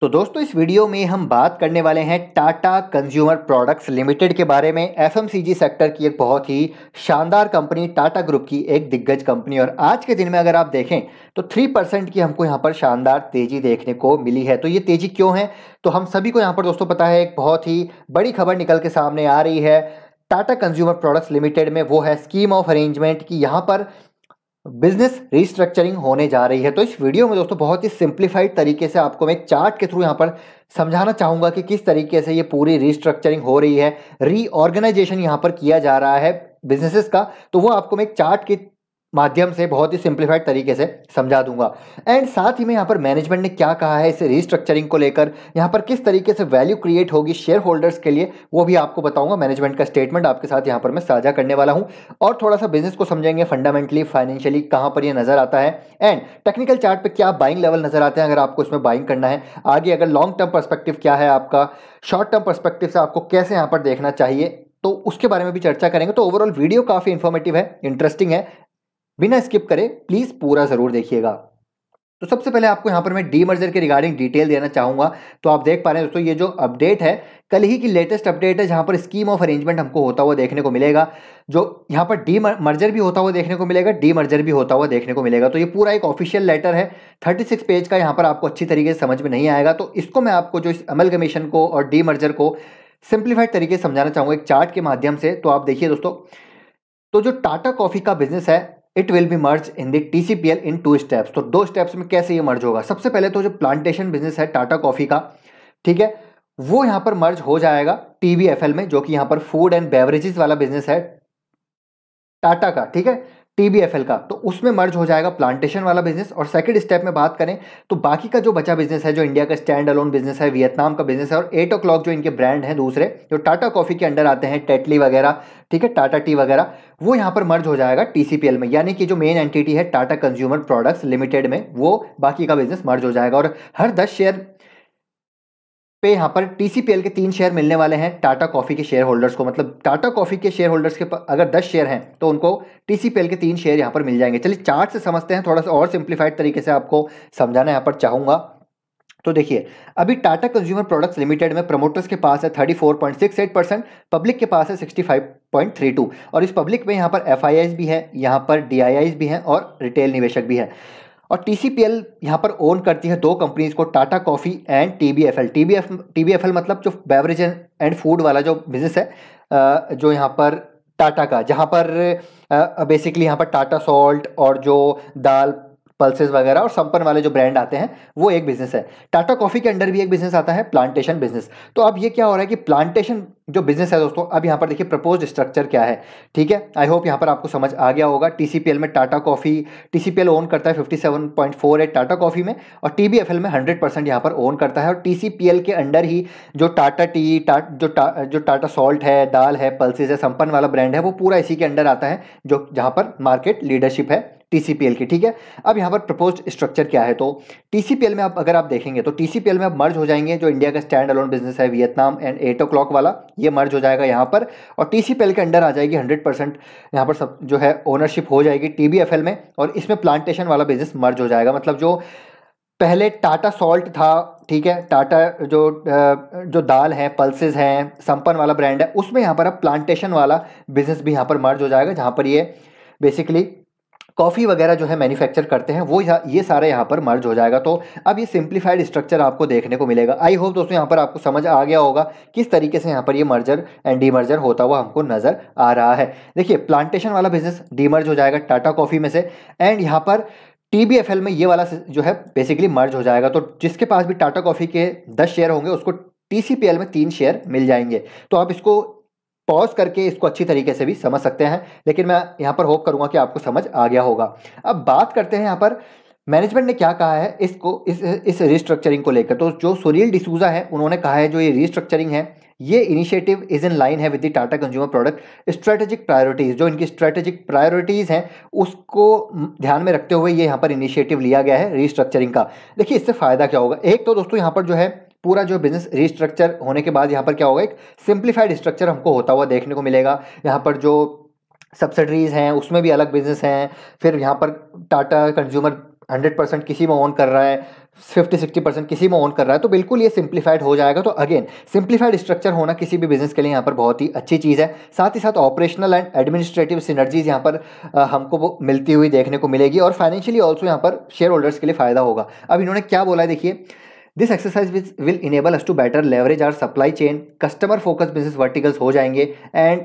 तो दोस्तों इस वीडियो में हम बात करने वाले हैं टाटा कंज्यूमर प्रोडक्ट्स लिमिटेड के बारे में एफएमसीजी सेक्टर की एक बहुत ही शानदार कंपनी टाटा ग्रुप की एक दिग्गज कंपनी और आज के दिन में अगर आप देखें तो थ्री परसेंट की हमको यहाँ पर शानदार तेजी देखने को मिली है तो ये तेजी क्यों है तो हम सभी को यहाँ पर दोस्तों पता है एक बहुत ही बड़ी खबर निकल के सामने आ रही है टाटा कंज्यूमर प्रोडक्ट्स लिमिटेड में वो है स्कीम ऑफ अरेंजमेंट की यहाँ पर बिजनेस रिस्ट्रक्चरिंग होने जा रही है तो इस वीडियो में दोस्तों बहुत ही सिंप्लीफाइड तरीके से आपको मैं चार्ट के थ्रू यहाँ पर समझाना चाहूँगा कि किस तरीके से ये पूरी रिस्ट्रक्चरिंग हो रही है रीऑर्गेनाइजेशन यहाँ पर किया जा रहा है बिजनेसेस का तो वो आपको मैं एक चार्ट के माध्यम से बहुत ही सिंप्लीफाइड तरीके से समझा दूंगा एंड साथ ही में यहाँ पर मैनेजमेंट ने क्या कहा है इस रीस्ट्रक्चरिंग को लेकर यहाँ पर किस तरीके से वैल्यू क्रिएट होगी शेयर होल्डर्स के लिए वो भी आपको बताऊंगा मैनेजमेंट का स्टेटमेंट आपके साथ यहाँ पर मैं साझा करने वाला हूँ और थोड़ा सा बिजनेस को समझेंगे फंडामेंटली फाइनेंशियली कहाँ पर यह नजर आता है एंड टेक्निकल चार्ट पर क्या बाइंग लेवल नजर आते हैं अगर आपको इसमें बाइंग करना है आगे अगर लॉन्ग टर्म परस्पेक्टिव क्या है आपका शॉर्ट टर्म परस्पेक्टिव से आपको कैसे यहाँ पर देखना चाहिए तो उसके बारे में भी चर्चा करेंगे तो ओवरऑल वीडियो काफ़ी इन्फॉर्मेटिव है इंटरेस्टिंग है बिना स्किप करे प्लीज़ पूरा ज़रूर देखिएगा तो सबसे पहले आपको यहाँ पर मैं डी मर्जर के रिगार्डिंग डिटेल देना चाहूंगा तो आप देख पा रहे हैं दोस्तों ये जो अपडेट है कल ही की लेटेस्ट अपडेट है जहाँ पर स्कीम ऑफ अरेंजमेंट हमको होता हुआ देखने को मिलेगा जो यहाँ पर डी मर्जर भी होता हुआ देखने को मिलेगा डी मर्जर भी होता हुआ देखने को मिलेगा तो ये पूरा एक ऑफिशियल लेटर है 36 पेज का यहाँ पर आपको अच्छी तरीके से समझ में नहीं आएगा तो इसको मैं आपको जो इस अमल कमीशन को और डी मर्जर को सिंप्लीफाइड तरीके से समझाना चाहूंगा एक चार्ट के माध्यम से तो आप देखिए दोस्तों तो जो टाटा कॉफ़ी का बिजनेस है it will be merge in the TCPL in two steps तो दो स्टेप्स में कैसे ये मर्ज होगा सबसे पहले तो जो प्लांटेशन बिजनेस है टाटा कॉफी का ठीक है वो यहाँ पर मर्ज हो जाएगा टीवीएफएल में जो कि यहाँ पर फूड एंड बेवरेजेस वाला बिजनेस है टाटा का ठीक है टीबीएफएल का तो उसमें मर्ज हो जाएगा प्लांटेशन वाला बिजनेस और सेकंड स्टेप में बात करें तो बाकी का जो बचा बिजनेस है जो इंडिया का स्टैंड अलोन बिजनेस है वियतनाम का बिजनेस है और एट ओ जो इनके ब्रांड हैं दूसरे जो टाटा कॉफी के अंडर आते हैं टेटली वगैरह ठीक है टाटा टी वगैरह वो यहाँ पर मर्ज हो जाएगा टीसीपीएल में यानी कि जो मेन एंटिटी है टाटा कंज्यूमर प्रोडक्ट्स लिमिटेड में वो बाकी का बिजनेस मर्ज हो जाएगा और हर दस शेयर पे यहाँ पर टी के तीन शेयर मिलने वाले हैं टाटा कॉफ़ी के शेयर होल्डर्स को मतलब टाटा कॉफ़ी के शेयर होल्डर्स के अगर दस शेयर हैं तो उनको टी के तीन शेयर यहाँ पर मिल जाएंगे चलिए चार्ट से समझते हैं थोड़ा सा और सिंप्लीफाइड तरीके से आपको समझाना यहाँ पर चाहूँगा तो देखिए अभी टाटा कंज्यूमर प्रोडक्ट्स लिमिटेड में प्रमोटर्स के पास है 34.68 परसेंट पब्लिक के पास है 65.32 और इस पब्लिक में यहाँ पर एफ भी है यहाँ पर डी भी हैं और रिटेल निवेशक भी है और टी सी पी एल यहाँ पर ओन करती है दो कंपनीज को Tata coffee and T B F L T B F T B F L मतलब जो बेवरेज एंड फूड वाला जो बिज़नेस है जो यहाँ पर टाटा का जहाँ पर बेसिकली यहाँ पर टाटा सॉल्ट और जो दाल पल्सेज वगैरह और संपन्न वाले जो ब्रांड आते हैं वो एक बिजनेस है टाटा कॉफी के अंडर भी एक बिजनेस आता है प्लांटेशन बिजनेस तो अब ये क्या हो रहा है कि प्लांटेशन जो बिजनेस है दोस्तों अब यहाँ पर देखिए प्रपोज स्ट्रक्चर क्या है ठीक है आई होप यहाँ पर आपको समझ आ गया होगा टी में टाटा कॉफी टी ओन करता है फिफ्टी टाटा कॉफी में और टीबीएफएल में हंड्रेड परसेंट यहाँ पर ओन करता है और टी के अंडर ही जो टाटा टी टा, जो टा, जो टाटा सॉल्ट है दाल है पल्सेज है संपन्न वाला ब्रांड है वो पूरा इसी के अंडर आता है जो जहाँ पर मार्केट लीडरशिप है टीसीपीएल की ठीक है अब यहाँ पर प्रपोज स्ट्रक्चर क्या है तो टीसीपीएल में आप अगर आप देखेंगे तो टीसीपीएल में आप मर्ज हो जाएंगे जो इंडिया का स्टैंड अलोन बिजनेस है वियतनाम एंड एट ओ वाला ये मर्ज हो जाएगा यहाँ पर और टीसीपीएल के अंडर आ जाएगी हंड्रेड परसेंट यहाँ पर सब जो है ओनरशिप हो जाएगी टीबीएफएल में और इसमें प्लांटेशन वाला बिजनेस मर्ज हो जाएगा मतलब जो पहले टाटा सॉल्ट था ठीक है टाटा जो जो दाल है पल्सेज हैं संपन्न वाला ब्रांड है उसमें यहाँ पर अब प्लांटेशन वाला बिजनेस भी यहाँ पर मर्ज हो जाएगा जहाँ पर ये बेसिकली कॉफ़ी वगैरह जो है मैन्युफैक्चर करते हैं वो ये सारा यहाँ पर मर्ज हो जाएगा तो अब ये सिंप्लीफाइड स्ट्रक्चर आपको देखने को मिलेगा आई होप दोस्तों यहाँ पर आपको समझ आ गया होगा किस तरीके से यहाँ पर ये मर्जर एंड डीमर्जर होता हुआ हमको नज़र आ रहा है देखिए प्लांटेशन वाला बिजनेस डीमर्ज हो जाएगा टाटा कॉफ़ी में से एंड यहाँ पर टीबीएफएल में ये वाला जो है बेसिकली मर्ज हो जाएगा तो जिसके पास भी टाटा कॉफ़ी के दस शेयर होंगे उसको टीसीपीएल में तीन शेयर मिल जाएंगे तो आप इसको पॉज करके इसको अच्छी तरीके से भी समझ सकते हैं लेकिन मैं यहाँ पर होप करूँगा कि आपको समझ आ गया होगा अब बात करते हैं यहाँ पर मैनेजमेंट ने क्या कहा है इसको इस इस रिस्ट्रक्चरिंग को लेकर तो जो सुनील डिसूजा है उन्होंने कहा है जो ये रिस्ट्रक्चरिंग है ये इनिशिएटिव इज इन लाइन है with the Tata consumer product strategic priorities जो इनकी स्ट्रेटेजिक प्रायोरिटीज़ हैं उसको ध्यान में रखते हुए ये यहाँ पर इनिशिएटिव लिया गया है रिस्ट्रक्चरिंग का देखिए इससे फ़ायदा क्या होगा एक तो दोस्तों यहाँ पर जो है पूरा जो बिजनेस रिस्ट्रक्चर होने के बाद यहाँ पर क्या होगा एक सिंप्लीफाइड स्ट्रक्चर हमको होता हुआ देखने को मिलेगा यहाँ पर जो सब्सिडीज़ हैं उसमें भी अलग बिजनेस हैं फिर यहाँ पर टाटा कंज्यूमर हंड्रेड परसेंट किसी में ऑन कर रहा है फिफ्टी सिक्सटी परसेंट किसी में ऑन कर रहा है तो बिल्कुल ये सिंप्लीफाइड हो जाएगा तो अगेन सिंप्लीफाइड स्ट्रक्चर होना किसी भी बिजनेस के लिए यहाँ पर बहुत ही अच्छी चीज़ है साथ ही साथ ऑपरेशनल एंड एडमिनिस्ट्रेटिव सिनर्जीज यहाँ पर आ, हमको मिलती हुई देखने को मिलेगी और फाइनेंशियली ऑल्सो यहाँ पर शेयर होल्डर्स के लिए फ़ायदा होगा अब इन्होंने क्या बोला है देखिए this exercise which will enable us to better leverage our supply chain customer focus business verticals हो जाएंगे and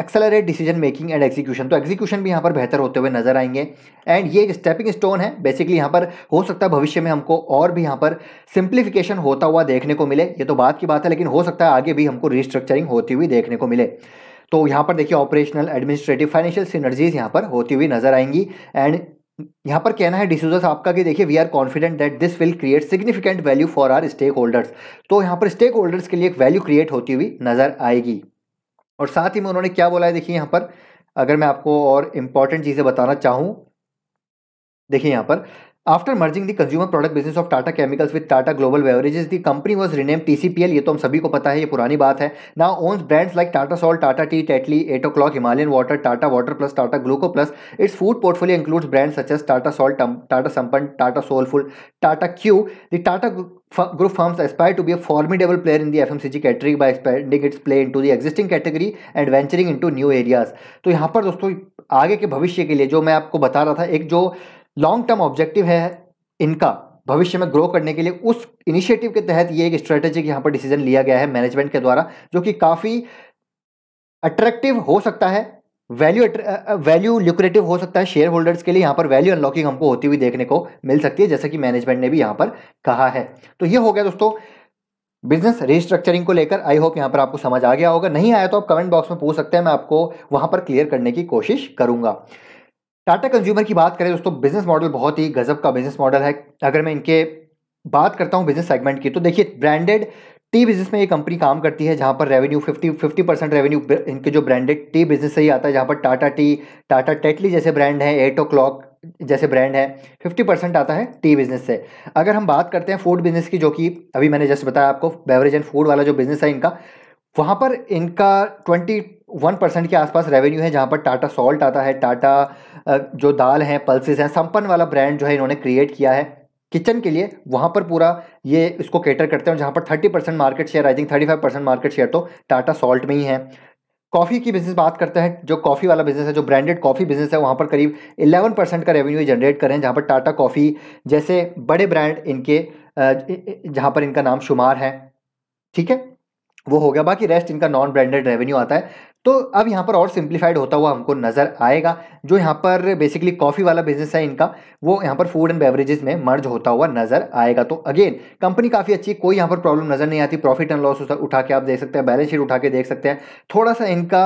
accelerate decision making and execution तो एग्जीक्यूशन भी यहाँ पर बेहतर होते हुए नजर आएंगे एंड ये एक स्टेपिंग स्टोन है बेसिकली यहाँ पर हो सकता है भविष्य में हमको और भी यहाँ पर सिंप्लीफिकेशन होता हुआ देखने को मिले ये तो बात की बात है लेकिन हो सकता है आगे भी हमको रिस्ट्रक्चरिंग होती हुई देखने को मिले तो यहाँ पर देखिए ऑपरेशनल एडमिनिस्ट्रेटिव फाइनेंशियल सिनर्जीज यहाँ पर होती हुई नजर आएंगी एंड यहाँ पर कहना है डिसूजा साहब का कि देखिए we are confident that this will create significant value for our stake holders तो यहाँ पर स्टेक होल्डर्स के लिए एक वैल्यू क्रिएट होती हुई नज़र आएगी और साथ ही में उन्होंने क्या बोला है देखिए यहाँ पर अगर मैं आपको और इम्पॉर्टेंट चीज़ें बताना चाहूँ देखिए यहाँ पर After merging the consumer product business of Tata Chemicals with Tata Global Beverages, the company was renamed TCPL. ये तो हम सभी को पता है ये पुरानी बात है now owns brands like Tata salt Tata tea Tetley eight o'clock Himalayan water Tata water plus Tata gluco plus it's food portfolio includes brands such as Tata salt Tata Sampann Tata soulful Tata Q the Tata group firms aspire to be a formidable player in the FMCG category by expanding its play into the existing category and venturing into new areas. तो यहाँ पर दोस्तों आगे के भविष्य के लिए जो मैं आपको बता रहा था एक जो लॉन्ग टर्म ऑब्जेक्टिव है इनका भविष्य में ग्रो करने के लिए उस इनिशिएटिव के तहत ये एक स्ट्रेटेजिक यहाँ पर डिसीजन लिया गया है मैनेजमेंट के द्वारा जो कि काफ़ी अट्रैक्टिव हो सकता है वैल्यू वैल्यू ल्यूक्रेटिव हो सकता है शेयर होल्डर्स के लिए यहाँ पर वैल्यू अनलॉकिंग हमको होती हुई देखने को मिल सकती है जैसा कि मैनेजमेंट ने भी यहाँ पर कहा है तो ये हो गया दोस्तों बिजनेस रिस्ट्रक्चरिंग को लेकर आई होप यहाँ पर आपको समझ आ गया होगा नहीं आया तो आप कमेंट बॉक्स में पूछ सकते हैं मैं आपको वहाँ पर क्लियर करने की कोशिश करूँगा टाटा कंज्यूमर की बात करें दोस्तों बिजनेस मॉडल बहुत ही गजब का बिजनेस मॉडल है अगर मैं इनके बात करता हूँ बिजनेस सेगमेंट की तो देखिए ब्रांडेड टी बिजनेस में ये कंपनी काम करती है जहाँ पर रेवेन्यू 50 50 परसेंट रेवेन्यू इनके जो ब्रांडेड टी बिजनेस से ही आता है जहाँ पर टाटा टी टाटा टेटली जैसे ब्रांड है एट ओ क्लॉक जैसे ब्रांड है 50 परसेंट आता है टी बिजनेस से अगर हम बात करते हैं फूड बिजनेस की जो कि अभी मैंने जस्ट बताया आपको बेवरेज एंड फूड वाला जो बिजनेस है इनका वहाँ पर इनका ट्वेंटी वन परसेंट के आसपास रेवेन्यू है जहाँ पर टाटा सॉल्ट आता है टाटा जो दाल हैं पल्सेस हैं संपन्न वाला ब्रांड जो है इन्होंने क्रिएट किया है किचन के लिए वहाँ पर पूरा ये इसको कैटर करते हैं जहाँ पर thirty percent market share I think thirty five percent market share तो टाटा सॉल्ट में ही है कॉफ़ी की बिजनेस बात करते हैं जो कॉफ़ी वाला बिजनेस है जो ब्रांडेड कॉफ़ी बिजनेस है वहाँ पर करीब इलेवन परसेंट का रेवेन्यू जनरेट कर रहे हैं जहाँ पर टाटा कॉफ़ी जैसे बड़े ब्रांड इनके जहाँ पर इनका नाम शुमार है ठीक है वो हो गया बाकी रेस्ट इनका नॉन ब्रांडेड रेवेन्यू आता है तो अब यहाँ पर और सिंप्लीफाइड होता हुआ हमको नज़र आएगा जो यहाँ पर बेसिकली कॉफ़ी वाला बिजनेस है इनका वो यहाँ पर फूड एंड बेवरेजेस में मर्ज होता हुआ नज़र आएगा तो अगेन कंपनी काफ़ी अच्छी कोई यहाँ पर प्रॉब्लम नज़र नहीं आती प्रॉफिट एंड लॉस उठा के आप देख सकते हैं बैलेंस शीट उठा के देख सकते हैं थोड़ा सा इनका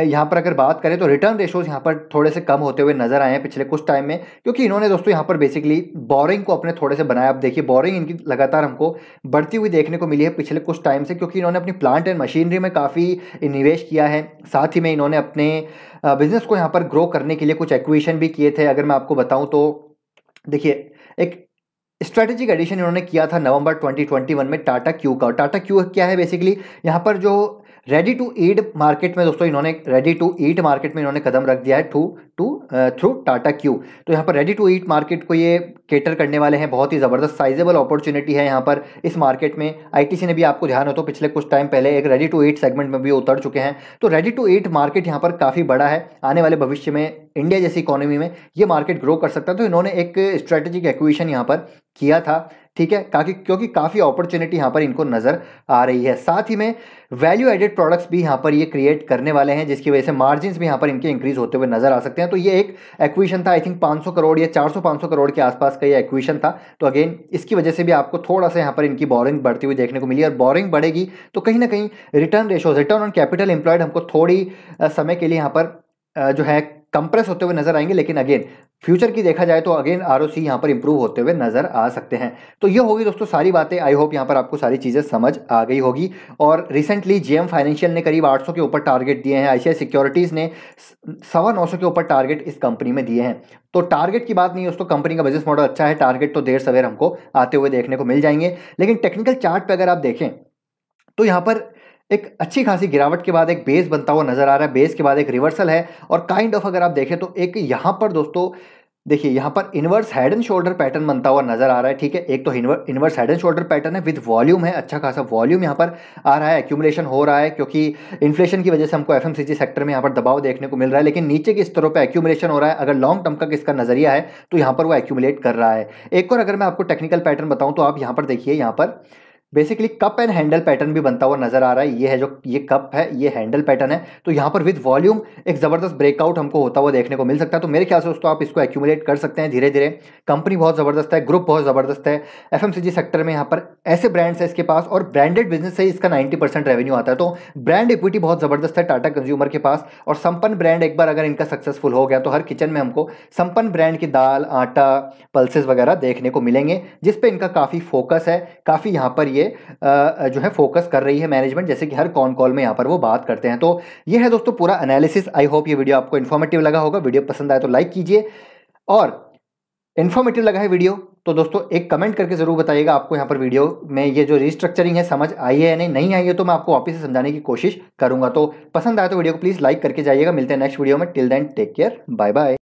यहाँ पर अगर बात करें तो रिटर्न रेशोज यहाँ पर थोड़े से कम होते हुए नज़र आए हैं पिछले कुछ टाइम में क्योंकि इन्होंने दोस्तों यहाँ पर बेसिकली बोरिंग को अपने थोड़े से बनाया आप देखिए बोरिंग इनकी लगातार हमको बढ़ती हुई देखने को मिली है पिछले कुछ टाइम से क्योंकि इन्होंने अपनी प्लांट एंड मशीनरी में काफ़ी निवेश किया है है साथ ही में इन्होंने अपने बिज़नेस को यहाँ पर ग्रो करने के लिए कुछ एक्विशन भी किए थे अगर मैं आपको बताऊँ तो देखिए एक स्ट्रेटेजिक एडिशन इन्होंने किया था नवंबर 2021 में टाटा क्यू का टाटा क्यू क्या है बेसिकली यहाँ पर जो रेडी टू ईट मार्केट में दोस्तों इन्होंने रेडी टू ईट मार्केट में इन्होंने कदम रख दिया है to to through Tata Q तो यहाँ पर रेडी टू ईट मार्केट को ये केटर करने वाले हैं बहुत ही ज़बरदस्त साइजेबल अपॉर्चुनिटी है यहाँ पर इस मार्केट में आईटीसी ने भी आपको ध्यान हो तो पिछले कुछ टाइम पहले एक रेडी टू ईट सेगमेंट में भी उतर चुके हैं तो रेडी टू ईट मार्केट यहाँ पर काफ़ी बड़ा है आने वाले भविष्य में इंडिया जैसी इकोनॉमी में ये मार्केट ग्रो कर सकता है तो इन्होंने एक स्ट्रैटेजिक एक्विशन यहाँ पर किया था ठीक है काफी क्योंकि काफ़ी अपॉर्चुनिटी यहाँ पर इनको नज़र आ रही है साथ ही में वैल्यू एडेड प्रोडक्ट्स भी यहाँ पर ये क्रिएट करने वाले हैं जिसकी वजह से मार्जिन भी यहाँ पर इनके इंक्रीज होते हुए नज़र आ सकते हैं तो ये एक एक्विशन था आई थिंक 500 करोड़ या 400 500 करोड़ के आसपास का ये एक्विशन था तो अगेन इसकी वजह से भी आपको थोड़ा सा यहाँ पर इनकी बोरिंग बढ़ती हुई देखने को मिली और बोरिंग बढ़ेगी तो कहीं ना कहीं return ratios return on capital employed हमको थोड़ी समय के लिए यहाँ पर जो है कंप्रेस होते हुए नजर आएंगे लेकिन अगेन फ्यूचर की देखा जाए तो अगेन आर ओ यहाँ पर इंप्रूव होते हुए नजर आ सकते हैं तो ये होगी दोस्तों सारी बातें आई होप यहाँ पर आपको सारी चीज़ें समझ आ गई होगी और रिसेंटली जीएम फाइनेंशियल ने करीब 800 के ऊपर टारगेट दिए हैं आई सिक्योरिटीज़ ने सवा नौ के ऊपर टारगेट इस कंपनी में दिए हैं तो टारगेट की बात नहीं है दोस्तों कंपनी का बिजनेस मॉडल अच्छा है टारगेट तो देर सवेर हमको आते हुए देखने को मिल जाएंगे लेकिन टेक्निकल चार्ट अगर आप देखें तो यहाँ पर एक अच्छी खासी गिरावट के बाद एक बेस बनता हुआ नज़र आ रहा है बेस के बाद एक रिवर्सल है और काइंड ऑफ अगर आप देखें तो एक यहाँ पर दोस्तों देखिए यहाँ पर inverse head and shoulder pattern बनता हुआ नजर आ रहा है ठीक है एक तो inverse head and shoulder pattern है विद वॉल्यूम है अच्छा खासा वॉल्यूम यहाँ पर आ रहा है एक्यूमुलेशन हो रहा है क्योंकि इन्फ्लेशन की वजह से हमको एफएमसीजी सेक्टर में यहाँ पर दबाव देखने को मिल रहा है लेकिन नीचे के स्तरों पर एक्यूमुलेशन हो रहा है अगर लॉन्ग टर्म का किसका नजरिया है तो यहाँ पर वो एक्यूमुलेट कर रहा है एक और अगर मैं आपको टेक्निकल पैटर्न बताऊँ तो आप यहाँ पर देखिए यहाँ पर basically cup and handle pattern भी बनता हुआ नजर आ रहा है ये है जो ये कप है ये हैंडल पैटर्न है तो यहाँ पर विद वॉल्यूम एक ज़बरदस्त ब्रेकआउट हमको होता हुआ देखने को मिल सकता है तो मेरे ख्याल से दोस्तों आप इसको एक्यूमुलेट कर सकते हैं धीरे धीरे कंपनी बहुत ज़बरदस्त है ग्रुप बहुत ज़बरदस्त है एफ सेक्टर में यहाँ पर ऐसे ब्रांड्स है इसके पास और ब्रांडेड बिजनेस से इसका नाइन्टी रेवेन्यू आता है तो ब्रांड इक्विटी बहुत ज़बरदस्त है टाटा कंज्यूमर के पास और संपन्न ब्रांड एक बार अगर इनका सक्सेसफुल हो गया तो हर किचन में हमको संपन्न ब्रांड की दाल आटा पल्सेस वगैरह देखने को मिलेंगे जिसपे इनका काफ़ी फोकस है काफ़ी यहाँ पर ये जो है फोकस कर रही है मैनेजमेंट जैसे कि हर कॉन कॉल में यहाँ पर वो बात करते हैं तो ये है दोस्तों पूरा एनालिसिस आई होप ये वीडियो आपको इन्फॉर्मेटिव लगा होगा वीडियो पसंद आए तो लाइक कीजिए और इन्फॉर्मेटिव लगा है वीडियो तो दोस्तों एक कमेंट करके ज़रूर बताइएगा आपको यहाँ पर वीडियो में ये जो रिस्ट्रक्चरिंग है समझ आई है या नहीं नहीं आई है तो मैं आपको वापस से समझाने की कोशिश करूंगा तो पसंद आया तो वीडियो को प्लीज़ लाइक करके जाइएगा मिलते हैं नेक्स्ट वीडियो में till then take care bye bye